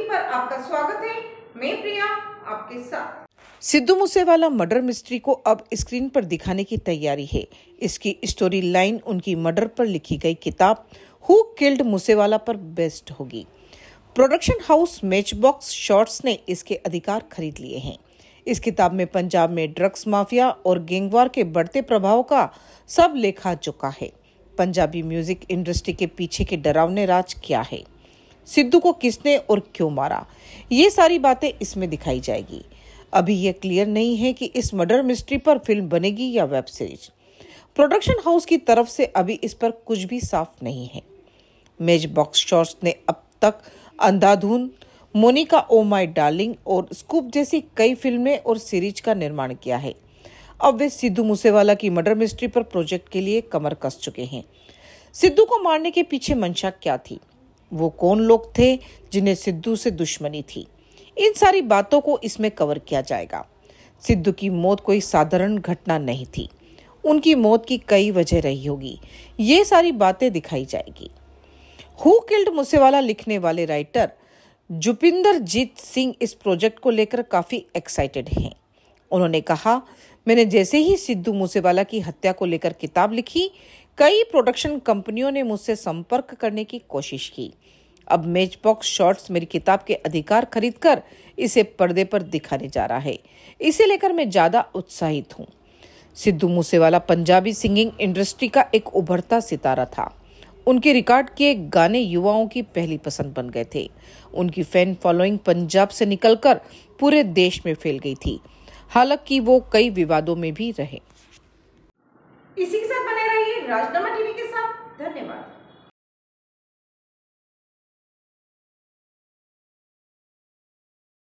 TV पर आपका स्वागत है मैं प्रिया आपके साथ सिद्धू मूसेवाला मर्डर मिस्ट्री को अब स्क्रीन पर दिखाने की तैयारी है इसकी स्टोरी लाइन उनकी मर्डर पर लिखी गई किताब हु किल्ड मूसेवाला पर बेस्ट होगी production house Matchbox Shots ने इसके अधिकार खरीद लिए हैं इस किताब में पंजाब में ड्रग्स माफिया और गैंगवार के बढ़ते प्रभाव का सब लेखा चुका है पंजाबी म्यूजिक इंडस्ट्री के पीछे के डरावने राज क्या है सिद्धू को किसने और क्यों मारा ये सारी बातें इसमें दिखाई जाएगी अभी यह क्लियर नहीं है कि इस मर्डर मिस्ट्री पर फिल्म बनेगी या वेब सीरीज प्रोडक्शन हाउस की तरफ से अभी इस पर कुछ भी साफ नहीं है मेज बॉक्स शॉर्ट्स ने अब तक Andhadhun Monica O my darling और स्कूप जैसी कई फिल्में और सीरीज का निर्माण किया है अब वे सिद्धू मूसेवाला की मर्डर मिस्ट्री पर प्रोजेक्ट के लिए कमर कस चुके हैं सिद्धू को मारने के पीछे मंशा क्या थी वो कौन लोग थे जिन्हें सिद्धू से दुश्मनी थी इन सारी बातों को इसमें कवर किया जाएगा सिद्धू की मौत कोई साधारण घटना नहीं थी उनकी मौत की कई वजह रही होगी ये सारी बातें दिखाई जाएगी हु किल्ड मुसेवाला लिखने वाले राइटर जुपिंदर जीत सिंह इस प्रोजेक्ट को लेकर काफ़ी एक्साइटेड हैं उन्होंने कहा मैंने जैसे ही सिद्धू मूसेवाला की हत्या को लेकर किताब लिखी कई प्रोडक्शन कंपनियों ने मुझसे संपर्क करने की कोशिश की अब मैच शॉर्ट्स मेरी किताब के अधिकार खरीदकर इसे पर्दे पर दिखाने जा रहा है इसे लेकर मैं ज़्यादा उत्साहित हूँ सिद्धू मूसेवाला पंजाबी सिंगिंग इंडस्ट्री का एक उभरता सितारा था उनके रिकॉर्ड किए गाने युवाओं की पहली पसंद बन गए थे उनकी फैन फॉलोइंग पंजाब से निकलकर पूरे देश में फैल गई थी हालांकि वो कई विवादों में भी रहे इसी के साथ बने रहिए राजनामा टीवी के साथ धन्यवाद